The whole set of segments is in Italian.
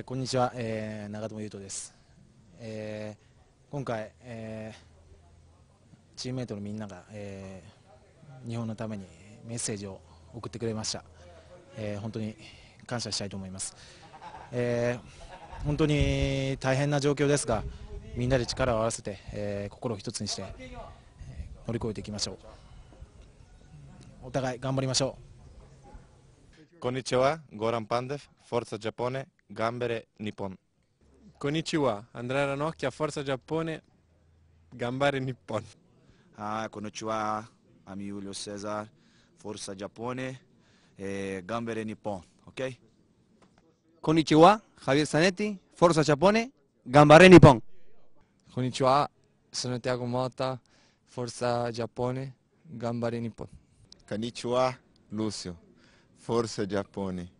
ー、こんにちは、えー、長友佑都です、えー、今回、えー、チームメートのみんなが、えー、日本のためにメッセージを送ってくれました、えー、本当に感謝したいと思います、えー、本当に大変な状況ですがみんなで力を合わせて、えー、心を一つにして、えー、乗り越えていきましょうお互い頑張りましょうこんにちはゴラン・パンデフフォルツァ・ジャポネ Gambere Nippon. Konnichiwa, Andrea Ranocchia, Forza Giappone, Gambare Nippon. Ah, konnichiwa, Ami Julio Cesar, Forza Giappone, eh, Gambere Nippon, ok? Konnichiwa, Javier Sanetti, Forza Giappone, Gambare Nippon. Konnichiwa, sono Tiago Motta, Forza Giappone, Gambare Nippon. Konnichiwa, Lucio, Forza Giappone,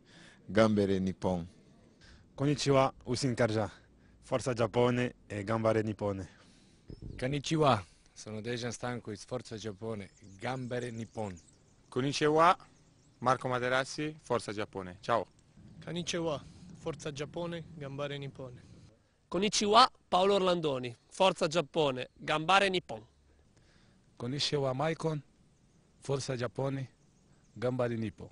Gambere Nippon. Konnichiwa, Usin Karja. Forza Giappone e Gambare Nippone. Konnichiwa, sono Dejan Stankovic, Forza Giappone, Gambare Nippone. Konnichiwa, Marco Materazzi, Forza Giappone. Ciao. Konnichiwa, Forza Giappone, Gambare Nippone. Konnichiwa, Paolo Orlandoni, Forza Giappone, Gambare Nippone. Konnichiwa, Maicon, Forza Giappone, Gambare Nippone.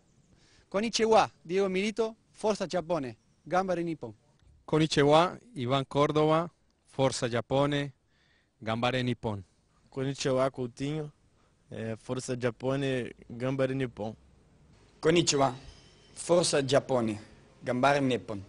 Konnichiwa, Diego Milito, Forza Giappone, Gambare Nippon. Konnichiwa, Ivan Cordova, Forza Giappone, Gambare Nippon. Konnichiwa, Coutinho, eh, Forza Giappone, Gambare Nippon. Konnichiwa, Forza Giappone, Gambare Nippon.